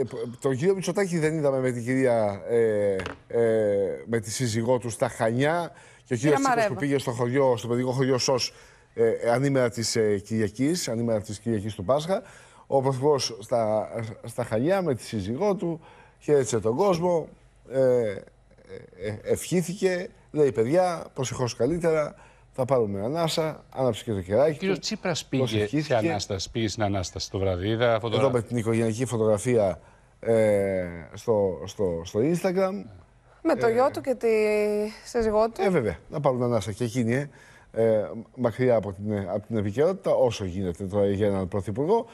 Ε, τον κύριο Μητσοτάκη δεν είδαμε με την κυρία, ε, ε, με τη σύζυγό του στα Χανιά και ο κύριο που πήγε στο χωριό, στο παιδικό χωριό ΣΟΣ ε, ανήμερα της ε, Κυριακής, ανήμερα της του Πάσχα. Ο Πρωθυπουργός στα, στα Χανιά με τη σύζυγό του χαίρεσε τον κόσμο, ε, ε, ε ευχήθηκε, λέει παιδιά, προσεχώς καλύτερα, θα πάρουμε ανάσα, άναψε και το κεράκι. Ο κύριο Τσίπρα πήγε, και ανάσταση, πήγε στην ανάσταση το βράδυ. Είδα φωτογραφία. Εδώ με την οικογενειακή φωτογραφία ε, στο, στο, στο Instagram. Με το ε, γιο του και τη σύζυγό του. Ε, βέβαια. Να πάρουμε ανάσα και εκείνη, ε, μακριά από την, ε, από την επικαιρότητα, όσο γίνεται τώρα για έναν πρωθυπουργό.